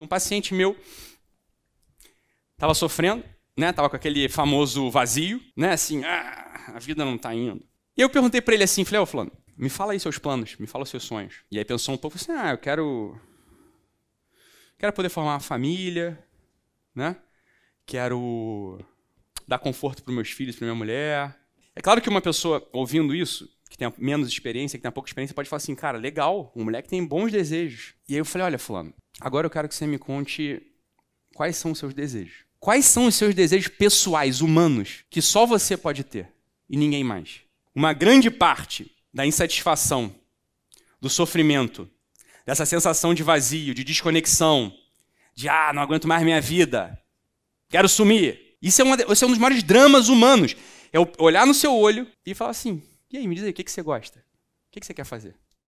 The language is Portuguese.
Um paciente meu estava sofrendo, né? Tava com aquele famoso vazio, né? Assim, ah, a vida não está indo. E eu perguntei para ele assim, falei, ô oh, fulano, me fala aí seus planos, me fala os seus sonhos. E aí pensou um pouco assim, ah, eu quero quero poder formar uma família, né? Quero dar conforto para meus filhos, para minha mulher. É claro que uma pessoa ouvindo isso, que tem menos experiência, que tem pouca experiência, pode falar assim, cara, legal, um moleque tem bons desejos. E aí eu falei, olha, fulano, Agora eu quero que você me conte quais são os seus desejos. Quais são os seus desejos pessoais, humanos, que só você pode ter e ninguém mais? Uma grande parte da insatisfação, do sofrimento, dessa sensação de vazio, de desconexão, de ah, não aguento mais minha vida, quero sumir. Isso é, uma, isso é um dos maiores dramas humanos. É olhar no seu olho e falar assim: e aí, me diz aí, o que, que você gosta? O que, que você quer fazer?